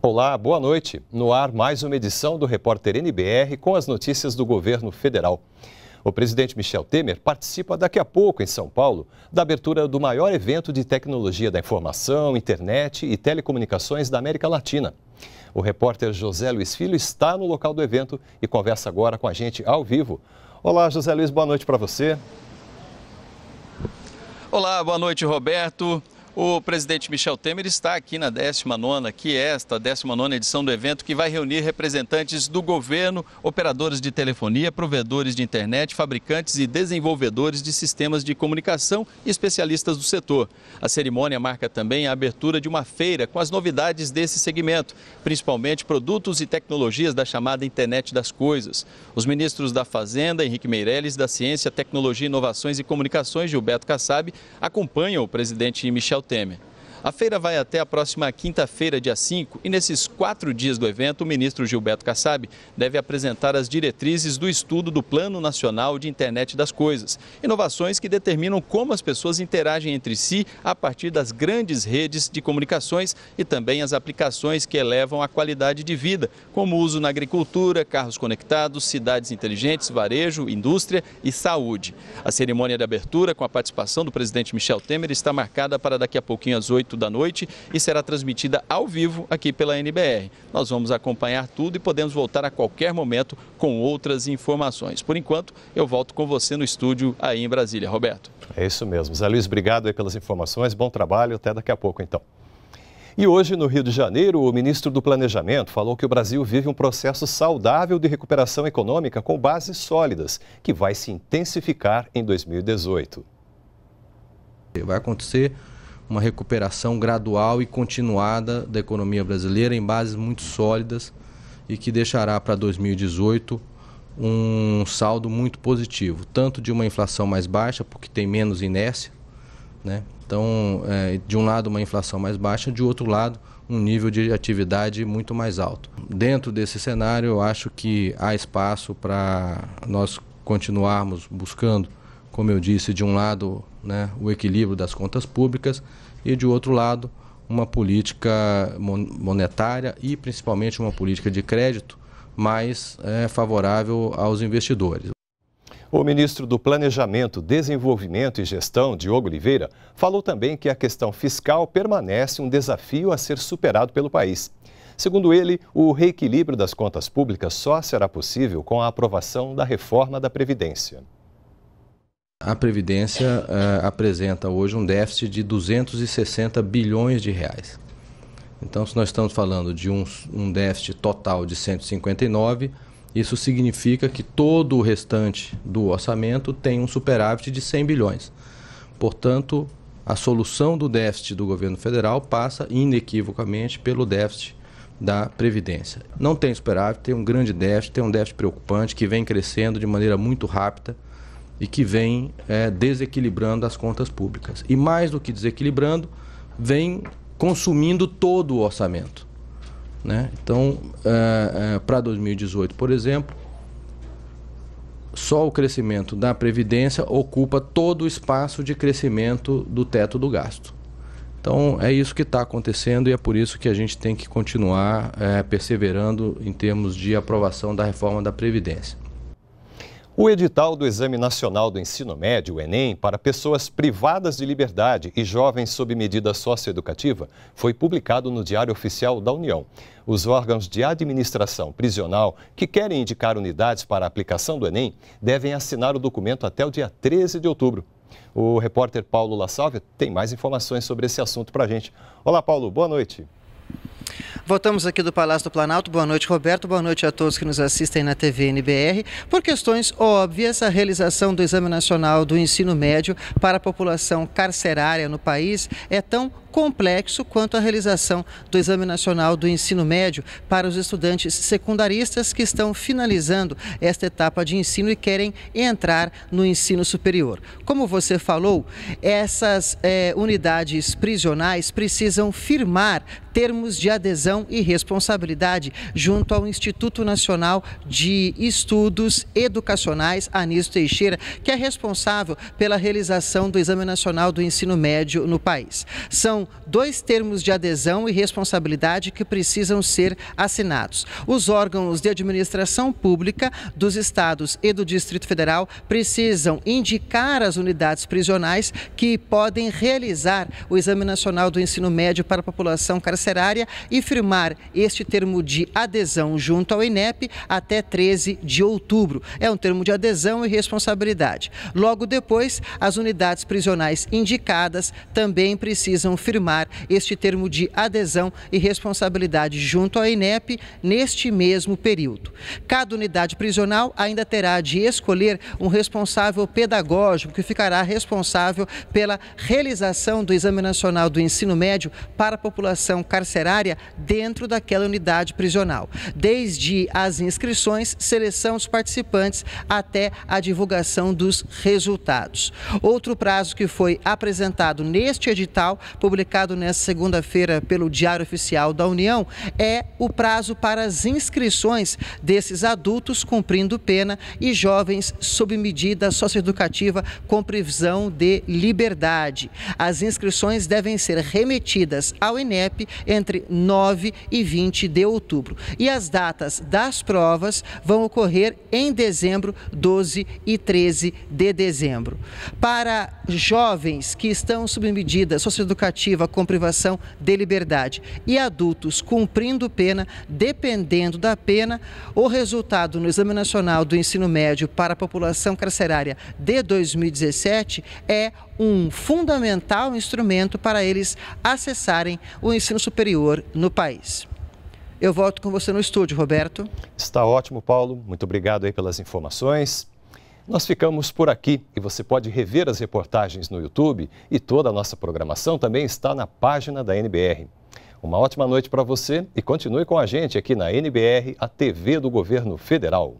Olá, boa noite. No ar, mais uma edição do Repórter NBR com as notícias do governo federal. O presidente Michel Temer participa daqui a pouco, em São Paulo, da abertura do maior evento de tecnologia da informação, internet e telecomunicações da América Latina. O repórter José Luiz Filho está no local do evento e conversa agora com a gente ao vivo. Olá, José Luiz, boa noite para você. Olá, boa noite, Roberto. O presidente Michel Temer está aqui na 19ª, que é esta 19ª edição do evento, que vai reunir representantes do governo, operadores de telefonia, provedores de internet, fabricantes e desenvolvedores de sistemas de comunicação e especialistas do setor. A cerimônia marca também a abertura de uma feira com as novidades desse segmento, principalmente produtos e tecnologias da chamada Internet das Coisas. Os ministros da Fazenda, Henrique Meirelles, da Ciência, Tecnologia, Inovações e Comunicações, Gilberto Kassab, acompanham o presidente Michel Michel Temer. A feira vai até a próxima quinta-feira, dia 5, e nesses quatro dias do evento, o ministro Gilberto Kassab deve apresentar as diretrizes do estudo do Plano Nacional de Internet das Coisas, inovações que determinam como as pessoas interagem entre si a partir das grandes redes de comunicações e também as aplicações que elevam a qualidade de vida, como uso na agricultura, carros conectados, cidades inteligentes, varejo, indústria e saúde. A cerimônia de abertura, com a participação do presidente Michel Temer, está marcada para daqui a pouquinho às 8 8 da noite e será transmitida ao vivo aqui pela NBR. Nós vamos acompanhar tudo e podemos voltar a qualquer momento com outras informações. Por enquanto, eu volto com você no estúdio aí em Brasília. Roberto. É isso mesmo. Zé Luiz, obrigado pelas informações. Bom trabalho. Até daqui a pouco, então. E hoje, no Rio de Janeiro, o ministro do Planejamento falou que o Brasil vive um processo saudável de recuperação econômica com bases sólidas, que vai se intensificar em 2018. Vai acontecer uma recuperação gradual e continuada da economia brasileira em bases muito sólidas e que deixará para 2018 um saldo muito positivo, tanto de uma inflação mais baixa, porque tem menos inércia, né? Então, é, de um lado uma inflação mais baixa, de outro lado um nível de atividade muito mais alto. Dentro desse cenário, eu acho que há espaço para nós continuarmos buscando como eu disse, de um lado né, o equilíbrio das contas públicas e de outro lado uma política monetária e principalmente uma política de crédito mais é, favorável aos investidores. O ministro do Planejamento, Desenvolvimento e Gestão, Diogo Oliveira, falou também que a questão fiscal permanece um desafio a ser superado pelo país. Segundo ele, o reequilíbrio das contas públicas só será possível com a aprovação da reforma da Previdência a Previdência uh, apresenta hoje um déficit de 260 bilhões de reais. Então, se nós estamos falando de um, um déficit total de 159, isso significa que todo o restante do orçamento tem um superávit de 100 bilhões. Portanto, a solução do déficit do governo federal passa inequivocamente pelo déficit da Previdência. Não tem superávit, tem um grande déficit, tem um déficit preocupante que vem crescendo de maneira muito rápida e que vem é, desequilibrando as contas públicas. E mais do que desequilibrando, vem consumindo todo o orçamento. Né? Então, é, é, para 2018, por exemplo, só o crescimento da Previdência ocupa todo o espaço de crescimento do teto do gasto. Então, é isso que está acontecendo e é por isso que a gente tem que continuar é, perseverando em termos de aprovação da reforma da Previdência. O edital do Exame Nacional do Ensino Médio, o Enem, para pessoas privadas de liberdade e jovens sob medida socioeducativa foi publicado no Diário Oficial da União. Os órgãos de administração prisional que querem indicar unidades para a aplicação do Enem devem assinar o documento até o dia 13 de outubro. O repórter Paulo La tem mais informações sobre esse assunto para a gente. Olá, Paulo, boa noite. Voltamos aqui do Palácio do Planalto. Boa noite, Roberto. Boa noite a todos que nos assistem na TV NBR. Por questões óbvias, a realização do Exame Nacional do Ensino Médio para a população carcerária no país é tão complexo quanto a realização do Exame Nacional do Ensino Médio para os estudantes secundaristas que estão finalizando esta etapa de ensino e querem entrar no ensino superior. Como você falou, essas é, unidades prisionais precisam firmar termos de adesão e Responsabilidade, junto ao Instituto Nacional de Estudos Educacionais Anísio Teixeira, que é responsável pela realização do Exame Nacional do Ensino Médio no país. São dois termos de adesão e responsabilidade que precisam ser assinados. Os órgãos de administração pública dos estados e do Distrito Federal precisam indicar as unidades prisionais que podem realizar o Exame Nacional do Ensino Médio para a população carcerária e firmar firmar este termo de adesão junto ao INEP até 13 de outubro. É um termo de adesão e responsabilidade. Logo depois, as unidades prisionais indicadas também precisam firmar este termo de adesão e responsabilidade junto ao INEP neste mesmo período. Cada unidade prisional ainda terá de escolher um responsável pedagógico que ficará responsável pela realização do Exame Nacional do Ensino Médio para a população carcerária dentro daquela unidade prisional, desde as inscrições, seleção dos participantes até a divulgação dos resultados. Outro prazo que foi apresentado neste edital, publicado nesta segunda-feira pelo Diário Oficial da União, é o prazo para as inscrições desses adultos cumprindo pena e jovens sob medida socioeducativa com prisão de liberdade. As inscrições devem ser remetidas ao INEP entre 9 e 20 de outubro. E as datas das provas vão ocorrer em dezembro, 12 e 13 de dezembro. Para jovens que estão sob medida socioeducativa com privação de liberdade e adultos cumprindo pena, dependendo da pena, o resultado no Exame Nacional do Ensino Médio para a População Carcerária de 2017 é um fundamental instrumento para eles acessarem o ensino superior no país. Eu volto com você no estúdio, Roberto. Está ótimo, Paulo. Muito obrigado aí pelas informações. Nós ficamos por aqui e você pode rever as reportagens no YouTube e toda a nossa programação também está na página da NBR. Uma ótima noite para você e continue com a gente aqui na NBR, a TV do Governo Federal.